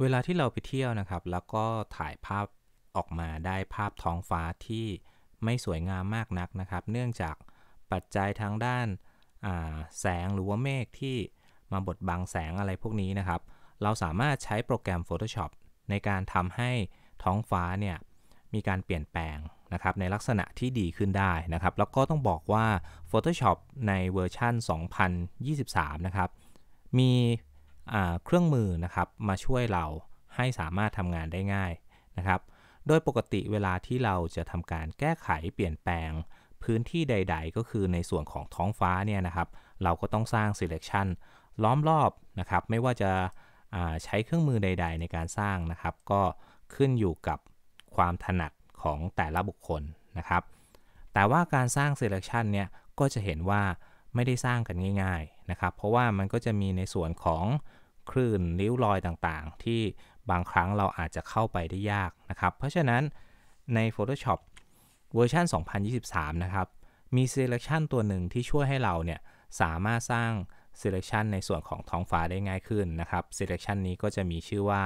เวลาที่เราไปเที่ยวนะครับแล้วก็ถ่ายภาพออกมาได้ภาพท้องฟ้าที่ไม่สวยงามมากนักนะครับ เนื่องจากปัจจัยทางด้านแสงหรือว่าเมฆที่มาบดบังแสงอะไรพวกนี้นะครับ เราสามารถใช้โปรแกรม Photoshop ในการทำให้ท้องฟ้าเนี่ยมีการเปลี่ยนแปลงนะครับในลักษณะที่ดีขึ้นได้นะครับ แล้วก็ต้องบอกว่า Photoshop ในเวอร์ชัน2023นะครับมีเครื่องมือนะครับมาช่วยเราให้สามารถทำงานได้ง่ายนะครับโดยปกติเวลาที่เราจะทำการแก้ไขเปลี่ยนแปลงพื้นที่ใด ๆ ก็คือในส่วนของท้องฟ้าเนี่ยนะครับเราก็ต้องสร้าง selection ล้อมรอบนะครับไม่ว่าจะใช้เครื่องมือใด ๆ ในการสร้างนะครับ ก็ขึ้นอยู่กับความถนัดของแต่ละบุคคลนะครับแต่ว่าการสร้าง selection เนี่ยก็จะเห็นว่าไม่ได้สร้างกันง่ายนะครับเพราะว่ามันก็จะมีในส่วนของคลื่นริ้วรอยต่าง ๆ ที่บางครั้งเราอาจจะเข้าไปได้ยากนะครับ เพราะฉะนั้นใน Photoshop เวอร์ชัน2023นะครับมี selection ตัวหนึ่งที่ช่วยให้เราเนี่ยสามารถสร้าง selection ในส่วนของท้องฟ้าได้ง่ายขึ้นนะครับ selection นี้ก็จะมีชื่อว่า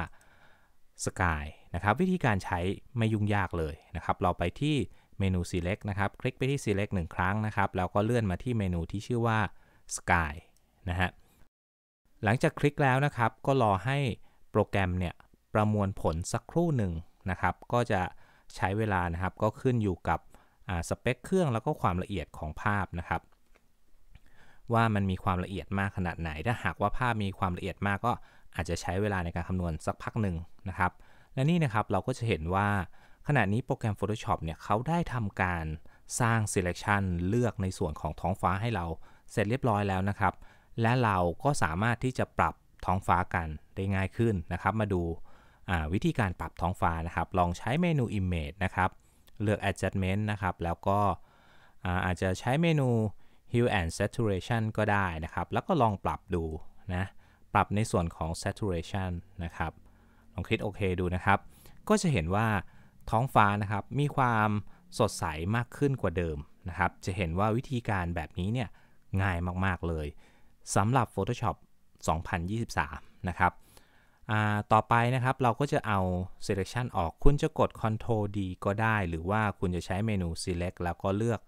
sky นะครับวิธีการใช้ไม่ยุ่งยากเลยนะครับเราไปที่เมนู select นะครับคลิกไปที่ select 1 ครั้งนะครับแล้วก็เลื่อนมาที่เมนูที่ชื่อว่า sky ะฮะหลังจากคลิกแล้วนะครับ ก็รอให้โปรแกรมเนี่ยประมวลผลสักครู่หนึ่งนะครับ ก็จะใช้เวลานะครับ ก็ขึ้นอยู่กับสเปคเครื่องแล้วก็ความละเอียดของภาพนะครับ ว่ามันมีความละเอียดมากขนาดไหน ถ้าหากว่าภาพมีความละเอียดมากก็อาจจะใช้เวลาในการคำนวณสักพักหนึ่งนะครับ และนี่นะครับ เราก็จะเห็นว่าขณะนี้โปรแกรม Photoshop เนี่ย เขาได้ทำการสร้าง selection เลือกในส่วนของท้องฟ้าให้เราเสร็จเรียบร้อยแล้วนะครับและเราก็สามารถที่จะปรับท้องฟ้ากันได้ง่ายขึ้นนะครับ มาดูวิธีการปรับท้องฟ้านะครับ ลองใช้เมนู image นะครับเลือก adjustment นะครับแล้วก็อาจจะใช้เมนู hue and saturation ก็ได้นะครับ แล้วก็ลองปรับดูนะปรับในส่วนของ saturation นะครับลองคลิกโอเคดูนะครับ ก็จะเห็นว่าท้องฟ้านะครับมีความสดใสมากขึ้นกว่าเดิมนะครับจะเห็นว่าวิธีการแบบนี้เนี่ยง่ายมากๆเลยสำหรับ Photoshop 2023 นะครับ ต่อไปนะครับ เราก็จะเอา selection ออก คุณจะกด Ctrl D ก็ได้ หรือว่าคุณจะใช้เมนู select แล้วก็เลือก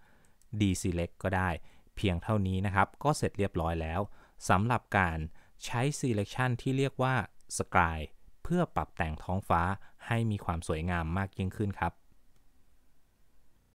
d s e l e c t ก็ได้ เพียงเท่านี้นะครับ ก็เสร็จเรียบร้อยแล้ว สำหรับการใช้ selection ที่เรียกว่า sky เพื่อปรับแต่งท้องฟ้าให้มีความสวยงามมากยิ่งขึ้นครับ